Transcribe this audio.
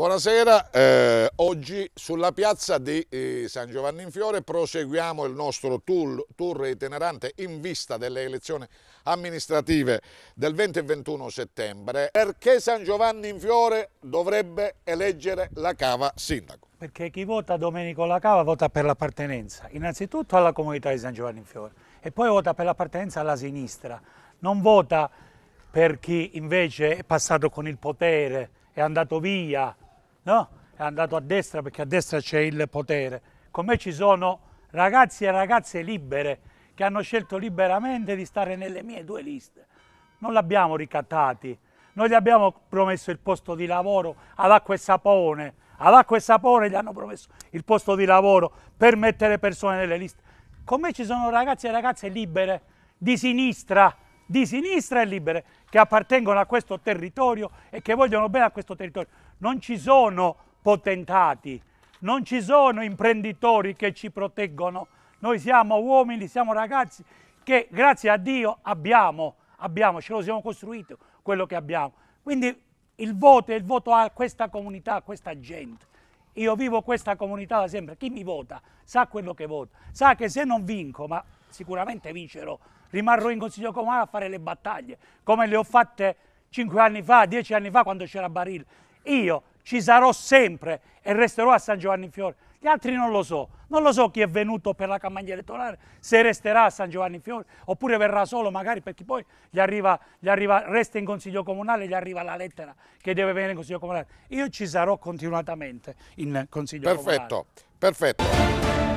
Buonasera, eh, oggi sulla piazza di eh, San Giovanni in Fiore proseguiamo il nostro tour, tour, itinerante in vista delle elezioni amministrative del 20 e 21 settembre. Perché San Giovanni in Fiore dovrebbe eleggere la cava sindaco? Perché chi vota Domenico La Cava vota per l'appartenenza, innanzitutto alla comunità di San Giovanni in Fiore e poi vota per l'appartenenza alla sinistra, non vota per chi invece è passato con il potere, è andato via no? è andato a destra perché a destra c'è il potere. Con me ci sono ragazzi e ragazze libere che hanno scelto liberamente di stare nelle mie due liste. Non li abbiamo ricattati, non gli abbiamo promesso il posto di lavoro all'acqua e sapone, all'acqua e sapone gli hanno promesso il posto di lavoro per mettere persone nelle liste. Con me ci sono ragazzi e ragazze libere di sinistra di sinistra e libere che appartengono a questo territorio e che vogliono bene a questo territorio. Non ci sono potentati, non ci sono imprenditori che ci proteggono. Noi siamo uomini, siamo ragazzi che grazie a Dio abbiamo, abbiamo ce lo siamo costruito quello che abbiamo. Quindi il voto è il voto a questa comunità, a questa gente. Io vivo questa comunità da sempre, chi mi vota sa quello che vota, sa che se non vinco, ma sicuramente vincerò. Rimarrò in Consiglio Comunale a fare le battaglie, come le ho fatte cinque anni fa, dieci anni fa quando c'era Baril. Io ci sarò sempre e resterò a San Giovanni Fiore. Gli altri non lo so, non lo so chi è venuto per la campagna elettorale, se resterà a San Giovanni Fiore oppure verrà solo magari perché poi gli arriva, gli arriva, resta in Consiglio Comunale e gli arriva la lettera che deve venire in Consiglio Comunale. Io ci sarò continuatamente in Consiglio perfetto, Comunale. Perfetto, perfetto.